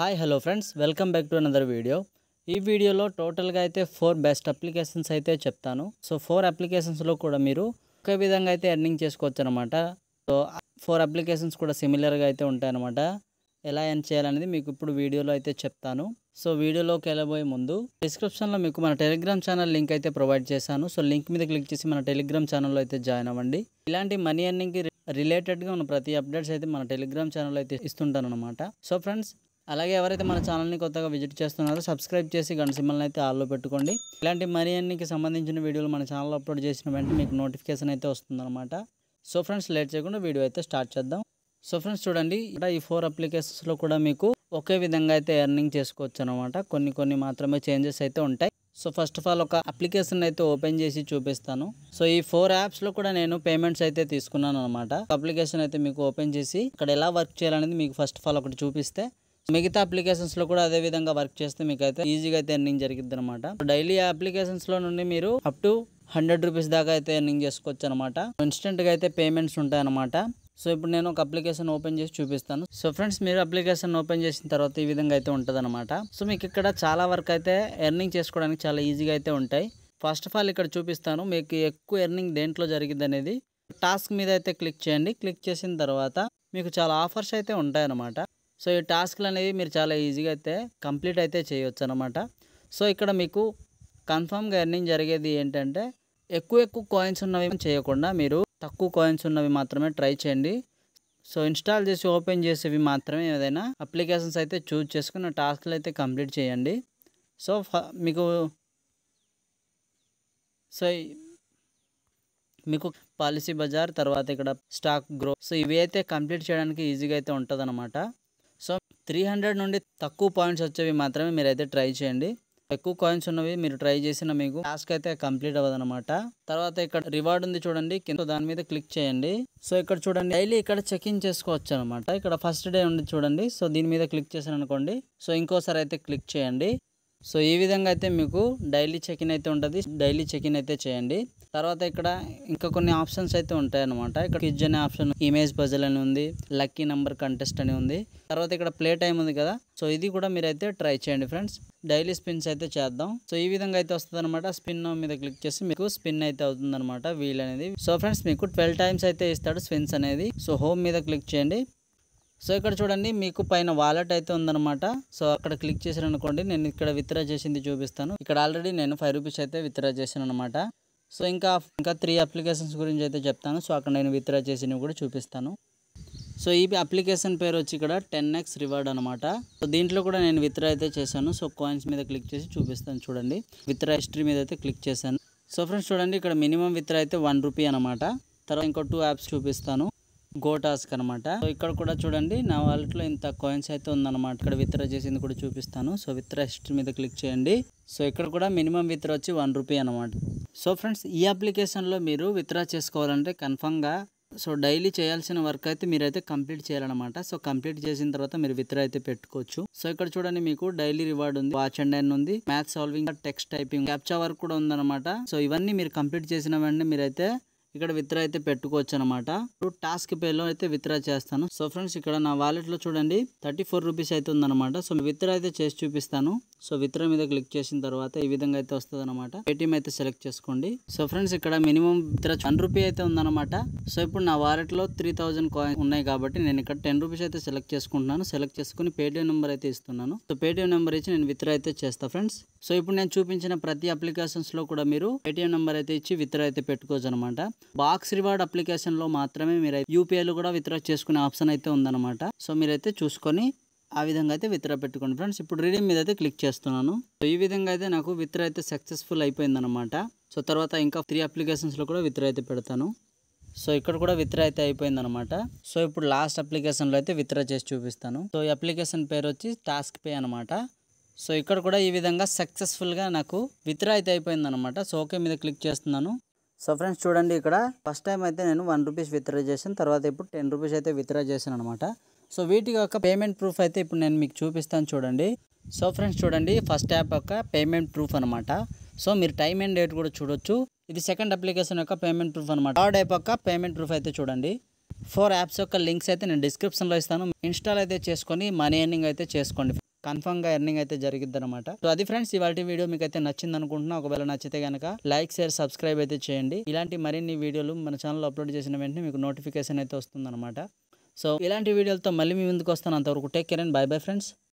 hi hello friends welcome back to another video ఈ వీడియోలో టోటల్గా అయితే ఫోర్ బెస్ట్ అప్లికేషన్స్ అయితే చెప్తాను సో ఫోర్ అప్లికేషన్స్లో కూడా మీరు ఒకే విధంగా అయితే ఎర్నింగ్ చేసుకోవచ్చు అనమాట సో ఫోర్ అప్లికేషన్స్ కూడా సిమిలర్గా అయితే ఉంటాయన్నమాట ఎలా ఎర్న్ చేయాలనేది మీకు ఇప్పుడు వీడియోలో అయితే చెప్తాను సో వీడియోలోకి వెళ్ళబోయే ముందు డిస్క్రిప్షన్లో మీకు మన టెలిగ్రామ్ ఛానల్ లింక్ అయితే ప్రొవైడ్ చేశాను సో లింక్ మీద క్లిక్ చేసి మన టెలిగ్రామ్ ఛానల్లో అయితే జాయిన్ అవ్వండి ఇలాంటి మనీ ఎర్నింగ్కి రిలేటెడ్గా ఉన్న ప్రతి అప్డేట్స్ అయితే మన టెలిగ్రామ్ ఛానల్ అయితే ఇస్తుంటాను అనమాట సో ఫ్రెండ్స్ అలాగే ఎవరైతే మన ఛానల్ని కొత్తగా విజిట్ చేస్తున్నారో సబ్స్క్రైబ్ చేసి గంట సింబల్ని అయితే ఆల్లో పెట్టుకోండి ఇలాంటి మరీ అన్నికి సంబంధించిన వీడియోలు మన ఛానల్ అప్లోడ్ చేసిన వెంటనే మీకు నోటిఫికేషన్ అయితే వస్తుందన్నమాట సో ఫ్రెండ్స్ లేట్ చేయకుండా వీడియో అయితే స్టార్ట్ చేద్దాం సో ఫ్రెండ్స్ చూడండి ఈ ఫోర్ అప్లికేషన్స్లో కూడా మీకు ఒకే విధంగా అయితే ఎర్నింగ్ చేసుకోవచ్చు అనమాట కొన్ని కొన్ని మాత్రమే చేంజెస్ అయితే ఉంటాయి సో ఫస్ట్ ఆఫ్ ఆల్ ఒక అప్లికేషన్ అయితే ఓపెన్ చేసి చూపిస్తాను సో ఈ ఫోర్ యాప్స్లో కూడా నేను పేమెంట్స్ అయితే తీసుకున్నాను అనమాట అప్లికేషన్ అయితే మీకు ఓపెన్ చేసి ఇక్కడ ఎలా వర్క్ చేయాలనేది మీకు ఫస్ట్ ఆఫ్ ఆల్ ఒకటి చూపిస్తే మిగతా అప్లికేషన్స్లో కూడా అదే విధంగా వర్క్ చేస్తే మీకు అయితే ఈజీగా అయితే ఎర్నింగ్ జరిగింది అనమాట డైలీ లో నుండి మీరు అప్ టు హండ్రెడ్ రూపీస్ దాకా అయితే ఎర్నింగ్ చేసుకోవచ్చు అనమాట ఇన్స్టెంట్గా అయితే పేమెంట్స్ ఉంటాయన్నమాట సో ఇప్పుడు నేను ఒక అప్లికేషన్ ఓపెన్ చేసి చూపిస్తాను సో ఫ్రెండ్స్ మీరు అప్లికేషన్ ఓపెన్ చేసిన తర్వాత ఈ విధంగా అయితే ఉంటుంది సో మీకు ఇక్కడ చాలా వర్క్ అయితే ఎర్నింగ్ చేసుకోవడానికి చాలా ఈజీగా అయితే ఉంటాయి ఫస్ట్ ఆఫ్ ఆల్ ఇక్కడ చూపిస్తాను మీకు ఎక్కువ ఎర్నింగ్ దేంట్లో జరిగింది అనేది టాస్క్ మీద అయితే క్లిక్ చేయండి క్లిక్ చేసిన తర్వాత మీకు చాలా ఆఫర్స్ అయితే ఉంటాయన్నమాట సో ఈ టాస్క్లు అనేవి మీరు చాలా ఈజీగా అయితే కంప్లీట్ అయితే చేయవచ్చు అనమాట సో ఇక్కడ మీకు కన్ఫామ్గా ఎర్నింగ్ జరిగేది ఏంటంటే ఎక్కువ ఎక్కువ కాయిన్స్ ఉన్నవి చేయకుండా మీరు తక్కువ కాయిన్స్ ఉన్నవి మాత్రమే ట్రై చేయండి సో ఇన్స్టాల్ చేసి ఓపెన్ చేసేవి మాత్రమే ఏదైనా అప్లికేషన్స్ అయితే చూజ్ చేసుకుని టాస్క్లు అయితే కంప్లీట్ చేయండి సో మీకు సో మీకు పాలసీ బజార్ తర్వాత ఇక్కడ స్టాక్ గ్రో సో ఇవి అయితే కంప్లీట్ చేయడానికి ఈజీగా అయితే ఉంటుంది సో త్రీ హండ్రెడ్ నుండి తక్కువ పాయింట్స్ వచ్చేవి మాత్రమే మీరైతే ట్రై చేయండి ఎక్కువ కాయిన్స్ ఉన్నవి మీరు ట్రై చేసిన మీకు టాస్క్ అయితే కంప్లీట్ అవ్వదు అనమాట తర్వాత ఇక్కడ రివార్డ్ ఉంది చూడండి కింద దాని మీద క్లిక్ చేయండి సో ఇక్కడ చూడండి డైలీ ఇక్కడ చెక్ ఇన్ చేసుకోవచ్చు అనమాట ఇక్కడ ఫస్ట్ డే ఉంది చూడండి సో దీని మీద క్లిక్ చేశాను అనుకోండి సో ఇంకోసారి అయితే క్లిక్ చేయండి సో ఈ విధంగా అయితే మీకు డైలీ చెక్ ఇన్ అయితే ఉంటుంది డైలీ చెక్ ఇన్ అయితే చేయండి తర్వాత ఇక్కడ ఇంకా కొన్ని ఆప్షన్స్ అయితే ఉంటాయి అనమాట ఇక్కడ ఫ్రిడ్జ్ అనే ఆప్షన్ ఇమేజ్ పజల్ అని ఉంది లక్కీ నెంబర్ కంటెస్ట్ అని ఉంది తర్వాత ఇక్కడ ప్లే టైమ్ ఉంది కదా సో ఇది కూడా మీరైతే ట్రై చేయండి ఫ్రెండ్స్ డైలీ స్పిన్స్ అయితే చేద్దాం సో ఈ విధంగా అయితే వస్తుంది అనమాట స్పిన్ మీద క్లిక్ చేసి మీకు స్పిన్ అయితే అవుతుంది అనమాట వీల్ అనేది సో ఫ్రెండ్స్ మీకు ట్వెల్వ్ టైమ్స్ అయితే ఇస్తాడు స్పిన్స్ అనేది సో హోమ్ మీద క్లిక్ చేయండి సో ఇక్కడ చూడండి మీకు పైన వాలెట్ అయితే ఉందనమాట సో అక్కడ క్లిక్ చేశారనుకోండి నేను ఇక్కడ విత్డ్రా చేసింది చూపిస్తాను ఇక్కడ ఆల్రెడీ నేను ఫైవ్ రూపీస్ అయితే విత్డ్రా చేశాను అనమాట సో ఇంకా ఇంకా త్రీ అప్లికేషన్స్ గురించి అయితే చెప్తాను సో అక్కడ నేను విత్డ్రా చేసినవి కూడా చూపిస్తాను సో ఈ అప్లికేషన్ పేరు వచ్చి ఇక్కడ టెన్ ఎక్స్ రివార్డ్ అనమాట సో దీంట్లో కూడా నేను విత్డ్రా అయితే చేశాను సో కాయిన్స్ మీద క్లిక్ చేసి చూపిస్తాను చూడండి విత్డ్రా హిస్టరీ మీద అయితే క్లిక్ చేశాను సో ఫ్రెండ్స్ చూడండి ఇక్కడ మినిమం విత్డ్రా అయితే వన్ రూపీ అనమాట తర్వాత ఇంకో టూ యాప్స్ చూపిస్తాను గోటాస్క్ అనమాట సో ఇక్కడ కూడా చూడండి నా లో ఇంత కాయిన్స్ అయితే ఉందన్నమాట ఇక్కడ విత్డ్రా చేసింది కూడా చూపిస్తాను సో విత్డ్రా హిస్టరీ మీద క్లిక్ చేయండి సో ఇక్కడ కూడా మినిమం విత్డ్రా వచ్చి వన్ రూపీ అనమాట సో ఫ్రెండ్స్ ఈ అప్లికేషన్లో మీరు విత్డ్రా చేసుకోవాలంటే కన్ఫామ్గా సో డైలీ చేయాల్సిన వర్క్ అయితే మీరైతే కంప్లీట్ చేయాలన్నమాట సో కంప్లీట్ చేసిన తర్వాత మీరు విత్డ్రా అయితే పెట్టుకోవచ్చు సో ఇక్కడ చూడండి మీకు డైలీ రివార్డ్ ఉంది వాచ్ అండ్ అండ్ ఉంది math solving text typing captcha work కూడా ఉందన్నమాట సో ఇవన్నీ మీరు కంప్లీట్ చేసిన వెంటనే మీరైతే ఇక్కడ విత్డ్రా అయితే పెట్టుకోవచ్చు అనమాట ఇప్పుడు టాస్క్ పేలో అయితే విత్డ్రా చేస్తాను సో ఫ్రెండ్స్ ఇక్కడ నా వాలెట్లో చూడండి థర్టీ ఫోర్ రూపీస్ అయితే ఉందన్నమాట సో విత్డ్రా అయితే చేసి చూపిస్తాను సో విత్డ్రా మీద క్లిక్ చేసిన తర్వాత ఈ విధంగా అయితే వస్తుంది అనమాట పేటీఎం అయితే సెలెక్ట్ చేసుకోండి సో ఫ్రెండ్స్ ఇక్కడ మినిమం విత్డ్రా వన్ రూపీ అయితే ఉందన్నమాట సో ఇప్పుడు నా వాలెట్లో త్రీ థౌజండ్ కాయిన్ ఉన్నాయి కాబట్టి నేను ఇక్కడ టెన్ రూపీస్ అయితే సెలెక్ట్ చేసుకుంటున్నాను సెలెక్ట్ చేసుకుని పేటీఎం నెంబర్ అయితే ఇస్తున్నాను సో పేటీఎం నెంబర్ ఇచ్చి నేను విత్డ్రా అయితే చేస్తాను ఫ్రెండ్స్ సో ఇప్పుడు నేను చూపించిన ప్రతి అప్లికేషన్స్లో కూడా మీరు పేటీఎం నెంబర్ అయితే ఇచ్చి విత్డ్రా అయితే పెట్టుకోవచ్చు అనమాట బాక్స్ రివార్డ్ అప్లికేషన్లో మాత్రమే మీరు యూపీఐలు కూడా విత్డ్రా చేసుకునే ఆప్షన్ అయితే ఉందన్నమాట సో మీరైతే చూసుకొని ఆ విధంగా అయితే విత్డ్రా పెట్టుకోండి ఫ్రెండ్స్ ఇప్పుడు రీడింగ్ మీద అయితే క్లిక్ చేస్తున్నాను సో ఈ విధంగా అయితే నాకు విత్డ్రా అయితే సక్సెస్ఫుల్ అయిపోయిందనమాట సో తర్వాత ఇంకా త్రీ అప్లికేషన్స్లో కూడా విత్డ్రా అయితే పెడతాను సో ఇక్కడ కూడా విత్డ్రా అయితే అయిపోయిందనమాట సో ఇప్పుడు లాస్ట్ అప్లికేషన్లో అయితే విత్డ్రా చేసి చూపిస్తాను సో ఈ అప్లికేషన్ పేరు వచ్చి టాస్క్ పే అనమాట సో ఇక్కడ కూడా ఈ విధంగా సక్సెస్ఫుల్గా నాకు విత్డ్రా అయితే అయిపోయిందనమాట సో ఓకే మీద క్లిక్ చేస్తున్నాను సో ఫ్రెండ్స్ చూడండి ఇక్కడ ఫస్ట్ టైం అయితే నేను వన్ రూపీస్ విత్డ్రా చేశాను తర్వాత ఇప్పుడు టెన్ రూపీస్ అయితే విత్డ్రా చేశాను అనమాట సో వీటి యొక్క పేమెంట్ ప్రూఫ్ అయితే ఇప్పుడు నేను మీకు చూపిస్తాను చూడండి సో ఫ్రెండ్స్ చూడండి ఫస్ట్ యాప్ యొక్క పేమెంట్ ప్రూఫ్ అనమాట సో మీరు టైం అండ్ డేట్ కూడా చూడొచ్చు ఇది సెకండ్ అప్లికేషన్ యొక్క పేమెంట్ ప్రూఫ్ అనమాట థర్డ్ యాప్ యొక్క పేమెంట్ ప్రూఫ్ అయితే చూడండి ఫోర్ యాప్స్ యొక్క లింక్స్ అయితే నేను డిస్క్రిప్షన్లో ఇస్తాను ఇన్స్టాల్ అయితే చేసుకొని మనీ ఎర్నింగ్ అయితే చేసుకోండి గా ఎర్నింగ్ అయితే జరిగింది అనమాట సో అది ఫ్రెండ్స్ ఇవాళ వీడియో మీకు అయితే నచ్చింది అనుకుంటున్నా ఒకవేళ నచ్చితే కనుక లైక్ షేర్ సబ్స్క్రైబ్ అయితే చేయండి ఇలాంటి మరిన్ని వీడియోలు మన ఛానల్ అప్లోడ్ చేసిన వెంటనే మీకు నోటిఫికేషన్ అయితే వస్తుంది సో ఇలాంటి వీడియోలతో మళ్ళీ మీ ముందుకు వస్తాను అంతవరకు take care and bye bye friends